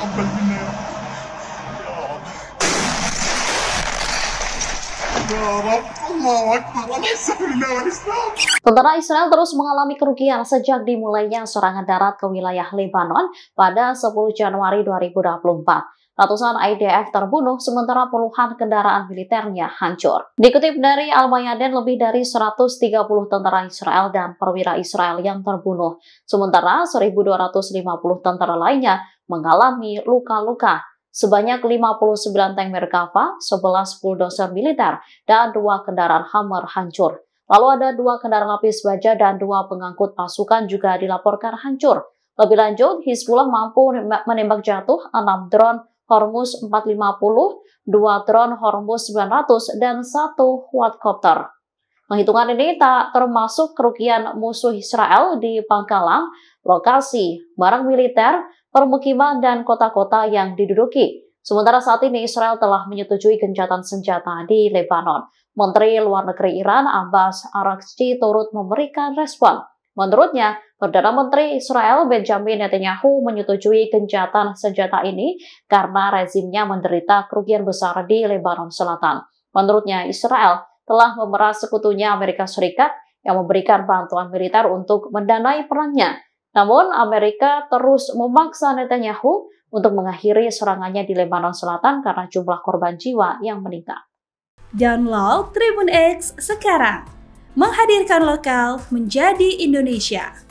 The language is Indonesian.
Tentara Israel terus mengalami kerugian sejak dimulainya serangan darat ke wilayah Lebanon pada 10 Januari 2024. Ratusan IDF terbunuh, sementara puluhan kendaraan militernya hancur. Dikutip dari Al-Mayaden, lebih dari 130 tentara Israel dan perwira Israel yang terbunuh, sementara 1.250 tentara lainnya mengalami luka-luka. Sebanyak 59 tank Merkava, 11 bulldozer militer, dan dua kendaraan Hammer hancur. Lalu ada dua kendaraan lapis baja dan dua pengangkut pasukan juga dilaporkan hancur. Lebih lanjut, Hizbullah mampu menembak jatuh 6 drone Hormuz 450, 2 drone Hormuz 900, dan 1 quadcopter. Penghitungan ini tak termasuk kerugian musuh Israel di Pangkalan, lokasi, barang militer, permukiman, dan kota-kota yang diduduki. Sementara saat ini Israel telah menyetujui gencatan senjata di Lebanon. Menteri Luar Negeri Iran Abbas Araghchi turut memberikan respon. Menurutnya, Perdana Menteri Israel Benjamin Netanyahu menyetujui gencatan senjata ini karena rezimnya menderita kerugian besar di Lebanon Selatan. Menurutnya, Israel telah memeras sekutunya Amerika Serikat yang memberikan bantuan militer untuk mendanai perangnya. Namun, Amerika terus memaksa Netanyahu untuk mengakhiri serangannya di Lebanon Selatan karena jumlah korban jiwa yang meningkat. Download Tribun X sekarang, menghadirkan lokal menjadi Indonesia.